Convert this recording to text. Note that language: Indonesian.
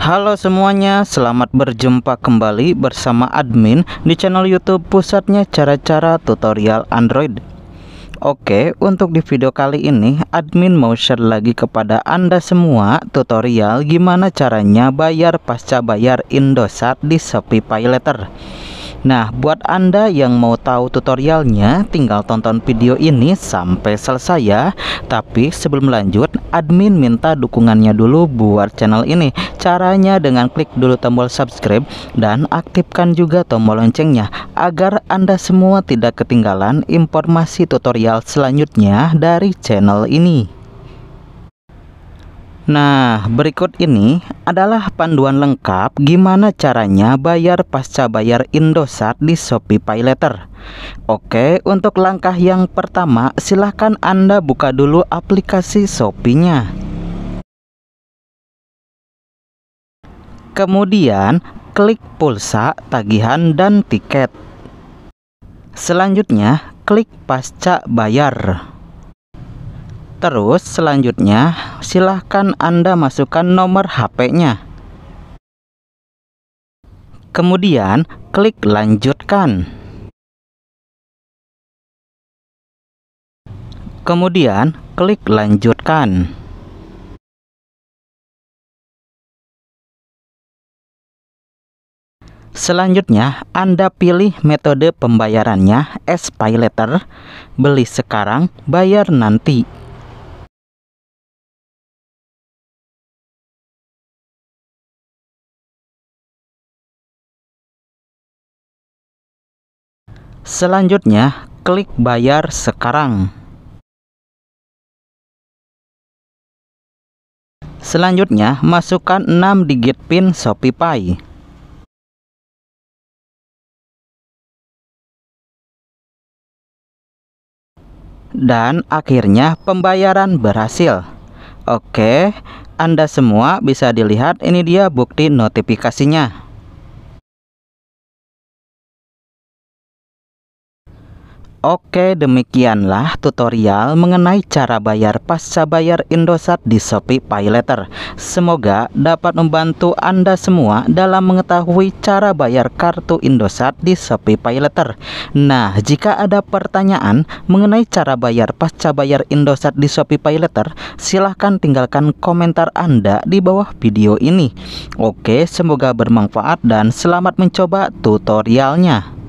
Halo semuanya, selamat berjumpa kembali bersama admin di channel YouTube pusatnya cara-cara tutorial Android. Oke, untuk di video kali ini admin mau share lagi kepada Anda semua tutorial gimana caranya bayar pasca bayar Indosat di Shopee Paylater. Nah, buat Anda yang mau tahu tutorialnya, tinggal tonton video ini sampai selesai ya. Tapi sebelum lanjut, admin minta dukungannya dulu buat channel ini. Caranya dengan klik dulu tombol subscribe dan aktifkan juga tombol loncengnya agar Anda semua tidak ketinggalan informasi tutorial selanjutnya dari channel ini. Nah, berikut ini adalah panduan lengkap gimana caranya bayar pasca bayar Indosat di Shopee PayLater. Oke, untuk langkah yang pertama, silahkan Anda buka dulu aplikasi Shopee-nya. Kemudian, klik pulsa, tagihan, dan tiket. Selanjutnya, klik pasca bayar. Terus selanjutnya silahkan Anda masukkan nomor HP-nya. Kemudian klik lanjutkan. Kemudian klik lanjutkan. Selanjutnya, Anda pilih metode pembayarannya, S-Pay Letter, beli sekarang, bayar nanti. Selanjutnya, klik bayar sekarang. Selanjutnya, masukkan 6 digit PIN ShopeePay. Dan akhirnya pembayaran berhasil. Oke, Anda semua bisa dilihat ini dia bukti notifikasinya. Oke demikianlah tutorial mengenai cara bayar pasca bayar Indosat di Shopee PayLater Semoga dapat membantu Anda semua dalam mengetahui cara bayar kartu Indosat di Shopee PayLater Nah jika ada pertanyaan mengenai cara bayar pasca bayar Indosat di Shopee PayLater Silahkan tinggalkan komentar Anda di bawah video ini Oke semoga bermanfaat dan selamat mencoba tutorialnya